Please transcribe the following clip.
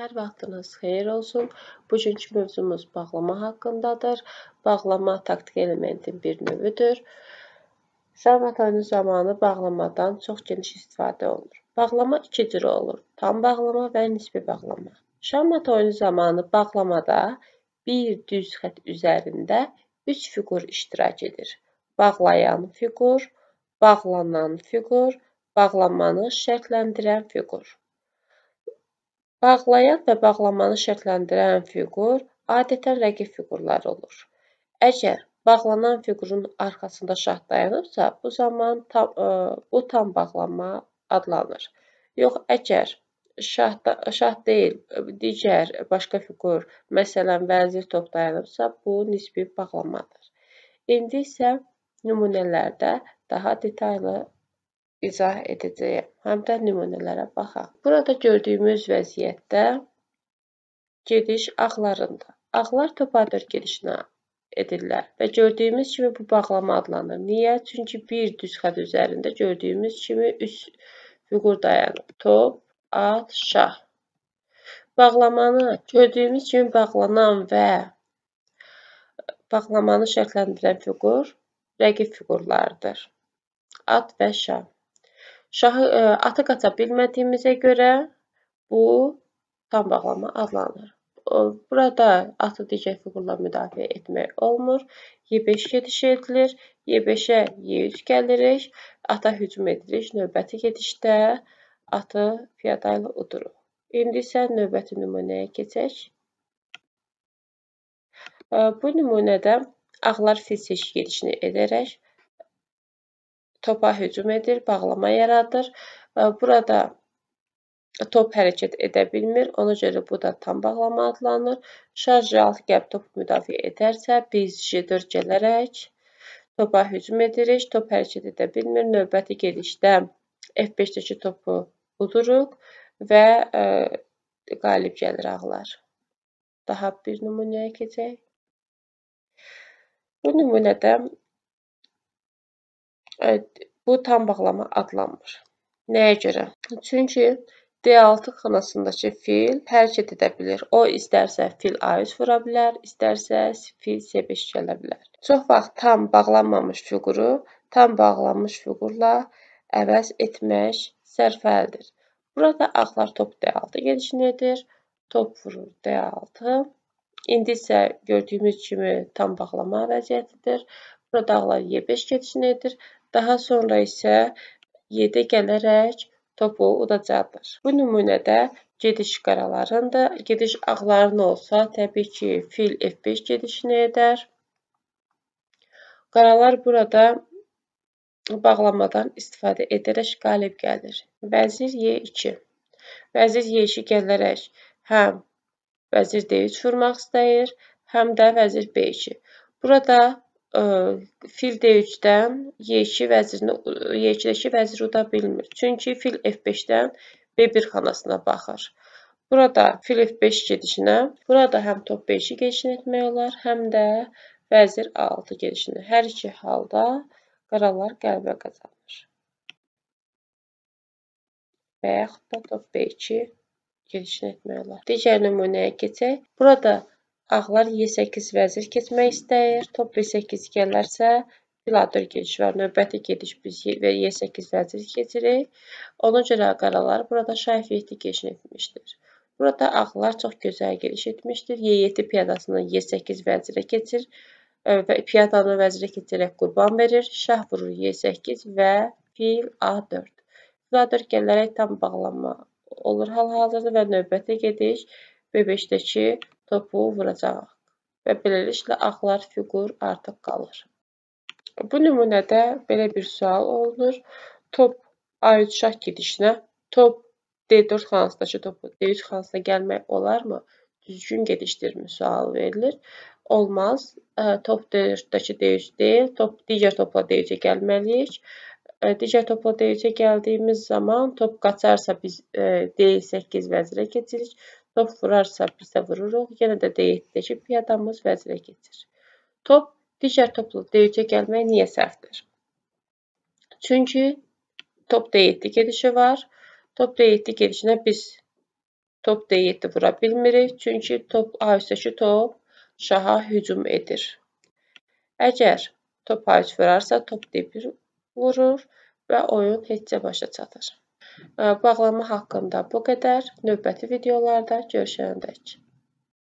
Hər vaxtınız xeyir olsun. Bugünkü mövzumuz bağlama haqqındadır. Bağlama taktiki elementin bir növüdür. Şahmat oyunu zamanı bağlamadan çox geniş istifadə olunur. Bağlama iki cür olur. Tam bağlama və nisbi bağlama. Şahmat oyunu zamanı bağlamada bir düz xət üzərində üç fiqur iştirak edir. Bağlayan fiqur, bağlanan fiqur, bağlamanı şərtləndirən fiqur. Bağlayan və bağlamanı şərtləndirən fiqur adətən rəqib fiqurlar olur. Əgər bağlanan fiqurun arxasında şah dayanıbsa, bu zaman tam, ə, e, bu tam bağlanma adlanır. Yox, əgər şah, da, şah deyil, digər başqa fiqur, məsələn, vəzir top dayanıbsa, bu nisbi bağlanmadır. İndi isə nümunələrdə daha detaylı izah edəcəyəm, həm də nümunələrə baxaq. Burada gördüyümüz vəziyyətdə gediş ağlarında. Ağlar topadır gedişinə edirlər və gördüyümüz kimi bu bağlama adlanır. Niyə? Çünki bir düz xətt üzərində gördüyümüz kimi üç fiqur dayanır. Top, at, şah. Bağlamanı gördüyümüz kimi bağlanan və bağlamanı şərtləndirən fiqur rəqib fiqurlardır. At və şah. Şahı ə, e, atı qaça bilmədiyimizə görə bu tam bağlama adlanır. Burada atı digər fiqurla müdafiə etmək olmur. Y5 gedişi edilir. Y5-ə Y3 gəlirik. Ata hücum edirik. Növbəti gedişdə atı piyada ilə uduruq. İndi isə növbəti nümunəyə keçək. E, bu nümunədə ağlar fil seçki gedişini edərək topa hücum edir, bağlama yaradır. E, burada top hərəkət edə bilmir. Ona görə bu da tam bağlama adlanır. Şarj alt qəlb topu müdafiə edərsə, biz J4 gələrək topa hücum edirik. Top hərəkət edə bilmir. Növbəti gedişdə F5-dəki topu uduruq və ə, e, qalib gəlir ağlar. Daha bir nümunəyə keçək. Bu nümunədə bu tam bağlama adlanmır. Nəyə görə? Çünki D6 xanasındakı fil hərəkət edə bilir. O istərsə fil A3 vura bilər, istərsə fil C5 gələ bilər. Çox vaxt tam bağlanmamış fiquru tam bağlanmış fiqurla əvəz etmək sərfəldir. Burada ağlar top D6 gedişini edir, top vurur D6. İndi isə gördüyümüz kimi tam bağlama vəziyyətidir. Burada ağlar Y5 gedişini edir Daha sonra isə yedə gələrək topu udacaqdır. Bu nümunədə gediş qaralarında gediş ağlarının olsa, təbii ki, fil F5 gedişini edər. Qaralar burada bağlamadan istifadə edərək qalib gəlir. Vəzir Y2. Vəzir Y2 gələrək həm vəzir D3 vurmaq istəyir, həm də vəzir B2. Burada fil D3-dən Y2 vəzirini Y2-dəki vəziri uda bilmir. Çünki fil F5-dən B1 xanasına baxır. Burada fil F5 gedişinə, burada həm top B2 gedişini etmək olar, həm də vəzir A6 gedişini. Hər iki halda qaralar qələbə qazanır. Və yaxud da top B2 gedişini etmək olar. Digər nümunəyə keçək. Burada Ağlar E8 vəzir keçmək istəyir. Top B8 gələrsə, filadır gediş var. Növbəti gediş biz E8 vəzir keçirik. Ona görə qaralar burada şayf 7 geçin etmişdir. Burada ağlar çox gözəl gediş etmişdir. Y7 piyadasından Y8 vəzirə keçir e, və piyadanı vəzirə keçirək qurban verir. Şah vurur Y8 və fil A4. Fil A4 gələrək tam bağlanma olur hal-hazırda və növbətə gediş B5-dəki topu vuracağıq və beləliklə ağlar fiqur artıq qalır. Bu nümunədə belə bir sual olunur. Top A3 şah gedişinə, top D4 xanasındakı topu D3 xanasına gəlmək olarmı? Düzgün gedişdirmi sualı verilir. Olmaz. Top D4-dəki D3 deyil, top digər topla D3-ə gəlməliyik. Digər topla D3-ə gəldiyimiz zaman top qaçarsa biz D8 vəzirə keçirik. Top vurarsa bizə vururuq. Yenə də deyildi ki, piyadamız vəzirə keçir. Top digər toplu deyicə gəlmək niyə səhvdir? Çünki top deyildi gedişi var. Top deyildi gedişinə biz top deyildi vura bilmirik. Çünki top A üstəki top şaha hücum edir. Əgər top A3 vurarsa top D1 vurur və oyun heçə başa çatır. Bağlanma haqqında bu qədər. Növbəti videolarda görüşənədək.